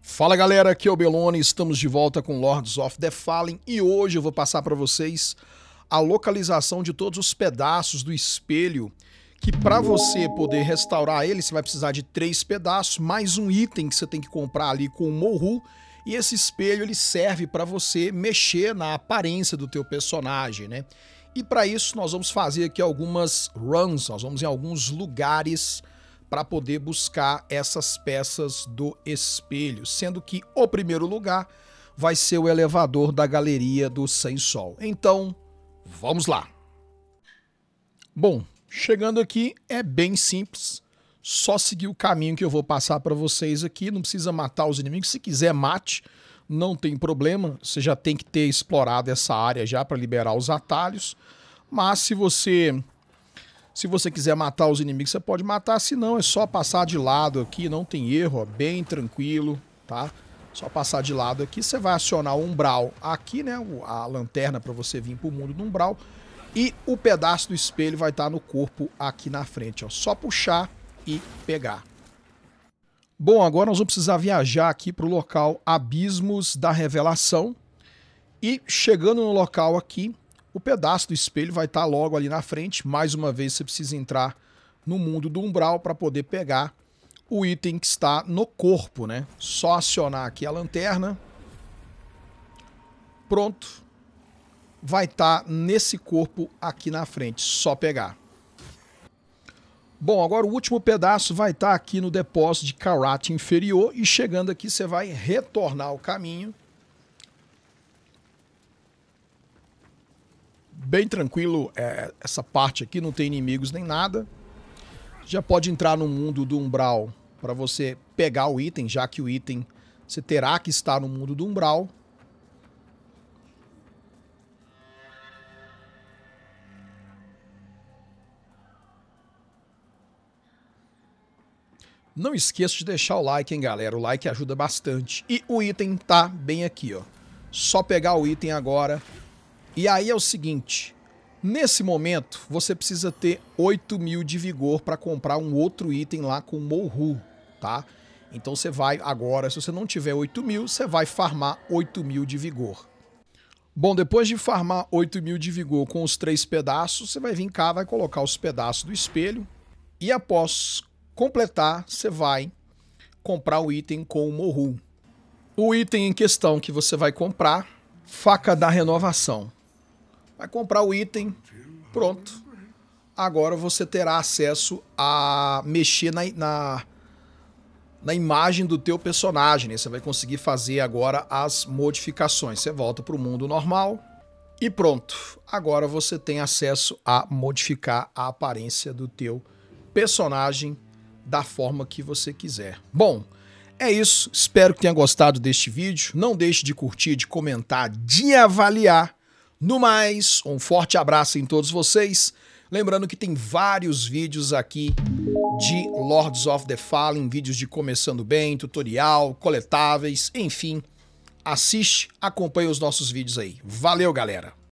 Fala galera, aqui é o Belone, estamos de volta com Lords of the Fallen e hoje eu vou passar para vocês a localização de todos os pedaços do espelho que para você poder restaurar ele, você vai precisar de três pedaços, mais um item que você tem que comprar ali com o Mohu, e esse espelho ele serve para você mexer na aparência do teu personagem, né? E para isso nós vamos fazer aqui algumas runs, nós vamos em alguns lugares para poder buscar essas peças do espelho, sendo que o primeiro lugar vai ser o elevador da galeria do Sem Sol. Então, vamos lá. Bom, chegando aqui é bem simples. Só seguir o caminho que eu vou passar para vocês aqui, não precisa matar os inimigos, se quiser mate, não tem problema, você já tem que ter explorado essa área já para liberar os atalhos. Mas se você se você quiser matar os inimigos, você pode matar, se não, é só passar de lado aqui, não tem erro, ó, bem tranquilo, tá? Só passar de lado aqui, você vai acionar o umbral aqui, né, a lanterna para você vir pro mundo do umbral, e o pedaço do espelho vai estar tá no corpo aqui na frente, ó, só puxar e pegar. Bom, agora nós vamos precisar viajar aqui para o local Abismos da Revelação. E chegando no local aqui, o pedaço do espelho vai estar tá logo ali na frente. Mais uma vez, você precisa entrar no mundo do umbral para poder pegar o item que está no corpo, né? Só acionar aqui a lanterna. Pronto. Vai estar tá nesse corpo aqui na frente, só pegar. Bom, agora o último pedaço vai estar tá aqui no depósito de karate inferior e chegando aqui você vai retornar o caminho bem tranquilo é, essa parte aqui, não tem inimigos nem nada. Já pode entrar no mundo do Umbral para você pegar o item, já que o item você terá que estar no mundo do Umbral. Não esqueça de deixar o like, hein, galera? O like ajuda bastante. E o item tá bem aqui, ó. Só pegar o item agora e aí é o seguinte: nesse momento você precisa ter 8 mil de vigor para comprar um outro item lá com o Mohu, tá? Então você vai agora, se você não tiver 8 mil, você vai farmar 8 mil de vigor. Bom, depois de farmar 8 mil de vigor com os três pedaços, você vai vir cá, vai colocar os pedaços do espelho e após completar, você vai comprar o item com o Mohu. O item em questão que você vai comprar, faca da renovação. Vai comprar o item, pronto. Agora você terá acesso a mexer na, na, na imagem do teu personagem. Né? Você vai conseguir fazer agora as modificações. Você volta para o mundo normal e pronto. Agora você tem acesso a modificar a aparência do teu personagem da forma que você quiser. Bom, é isso. Espero que tenha gostado deste vídeo. Não deixe de curtir, de comentar, de avaliar no mais, um forte abraço em todos vocês. Lembrando que tem vários vídeos aqui de Lords of the Fallen, vídeos de começando bem, tutorial, coletáveis, enfim. Assiste, acompanha os nossos vídeos aí. Valeu, galera!